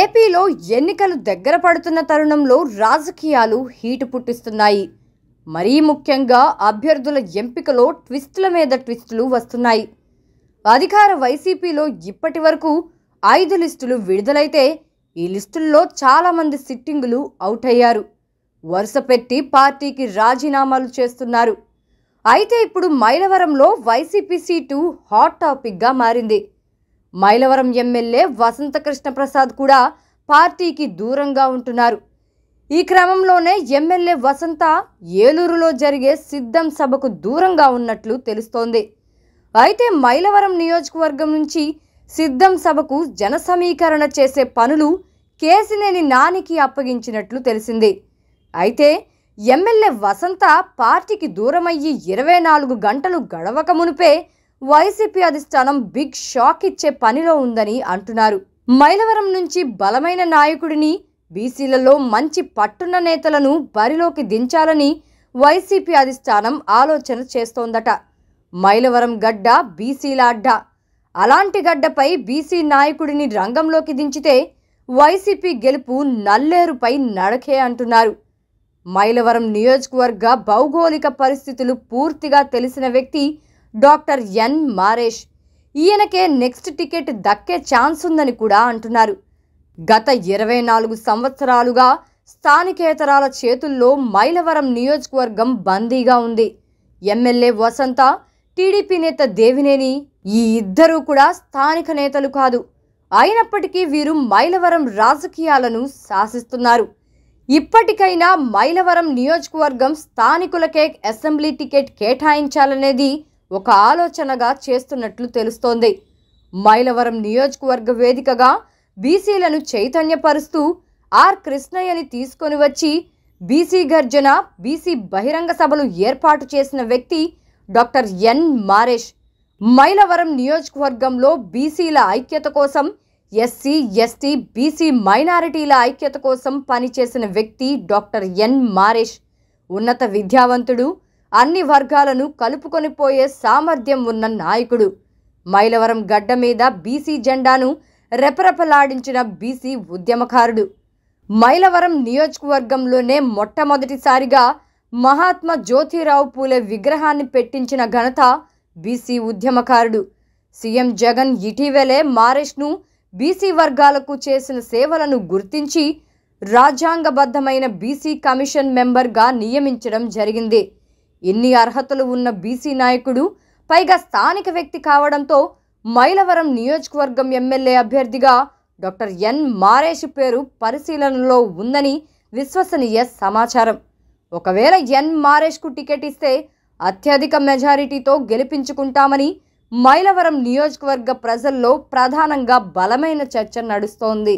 ఏపీలో ఎన్నికలు దగ్గర పడుతున్న తరుణంలో రాజకీయాలు హీటు పుట్టిస్తున్నాయి మరీ ముఖ్యంగా అభ్యర్థుల ఎంపికలో ట్విస్టుల మీద ట్విస్టులు వస్తున్నాయి అధికార వైసీపీలో ఇప్పటి వరకు ఐదు లిస్టులు విడుదలైతే ఈ లిస్టుల్లో చాలామంది సిట్టింగులు అవుట్ అయ్యారు వరుస పెట్టి పార్టీకి రాజీనామాలు చేస్తున్నారు అయితే ఇప్పుడు మైలవరంలో వైసీపీ సీటు హాట్ టాపిక్గా మారింది మైలవరం ఎమ్మెల్యే వసంత కృష్ణప్రసాద్ కూడా పార్టీకి దూరంగా ఉంటున్నారు ఈ క్రమంలోనే ఎమ్మెల్యే వసంత ఏలూరులో జరిగే సిద్ధం సభకు దూరంగా ఉన్నట్లు తెలుస్తోంది అయితే మైలవరం నియోజకవర్గం నుంచి సిద్ధం సభకు జన సమీకరణ చేసే పనులు కేసినేని నానికి అప్పగించినట్లు తెలిసింది అయితే ఎమ్మెల్యే వసంత పార్టీకి దూరమయ్యి ఇరవై నాలుగు గంటలు గడవక మునిపే వైసీపీ అధిష్టానం బిగ్ షాక్ ఇచ్చే పనిలో ఉందని అంటున్నారు మైలవరం నుంచి బలమైన నాయకుడిని బీసీలలో మంచి పట్టున్న నేతలను బరిలోకి దించాలని వైసీపీ అధిష్టానం ఆలోచన చేస్తోందట మైలవరం గడ్డ బీసీల అడ్డ అలాంటి గడ్డపై బీసీ నాయకుడిని రంగంలోకి దించితే వైసీపీ గెలుపు నల్లేరుపై నడకే అంటున్నారు మైలవరం నియోజకవర్గ భౌగోళిక పరిస్థితులు పూర్తిగా తెలిసిన వ్యక్తి డాక్టర్ ఎన్ మారేష్ ఈయనకే నెక్స్ట్ టికెట్ దక్కే ఛాన్స్ ఉందని కూడా అంటున్నారు గత ఇరవై నాలుగు సంవత్సరాలుగా స్థానికేతరాల చేతుల్లో మైలవరం నియోజకవర్గం బందీగా ఉంది ఎమ్మెల్యే వసంత టీడీపీ నేత దేవినేని ఈ ఇద్దరూ కూడా స్థానిక నేతలు కాదు అయినప్పటికీ వీరు మైలవరం రాజకీయాలను శాసిస్తున్నారు ఇప్పటికైనా మైలవరం నియోజకవర్గం స్థానికులకే అసెంబ్లీ టికెట్ కేటాయించాలనేది ఒక ఆలోచనగా చేస్తున్నట్లు తెలుస్తోంది మైలవరం నియోజకవర్గ వేదికగా బీసీలను చైతన్యపరుస్తూ ఆర్ కృష్ణయ్యని తీసుకొని వచ్చి బీసీ గర్జన బీసీ బహిరంగ సభలు ఏర్పాటు చేసిన వ్యక్తి డాక్టర్ ఎన్ మారేష్ మైలవరం నియోజకవర్గంలో బీసీల ఐక్యత కోసం ఎస్సీ ఎస్టీ బీసీ మైనారిటీల ఐక్యత కోసం పనిచేసిన వ్యక్తి డాక్టర్ ఎన్ మారేష్ ఉన్నత విద్యావంతుడు అన్ని వర్గాలను కలుపుకొని పోయే సామర్థ్యం ఉన్న నాయకుడు మైలవరం గడ్డ మీద బీసీ జెండాను రెపరెపలాడించిన బీసీ ఉద్యమకారుడు మైలవరం నియోజకవర్గంలోనే మొట్టమొదటిసారిగా మహాత్మా జ్యోతిరావు పూలే విగ్రహాన్ని పెట్టించిన ఘనత బీసీ ఉద్యమకారుడు సీఎం జగన్ ఇటీవలే మారేష్ను బీసీ వర్గాలకు చేసిన సేవలను గుర్తించి రాజ్యాంగబద్ధమైన బీసీ కమిషన్ మెంబర్గా నియమించడం జరిగింది ఎన్ని అర్హతలు ఉన్న బీసీ నాయకుడు పైగా స్థానిక వ్యక్తి కావడంతో మైలవరం నియోజకవర్గం ఎమ్మెల్యే అభ్యర్థిగా డాక్టర్ ఎన్ మారేష్ పేరు పరిశీలనలో ఉందని విశ్వసనీయ సమాచారం ఒకవేళ ఎన్ మారేష్కు టికెట్ ఇస్తే అత్యధిక మెజారిటీతో గెలిపించుకుంటామని మైలవరం నియోజకవర్గ ప్రజల్లో ప్రధానంగా బలమైన చర్చ నడుస్తోంది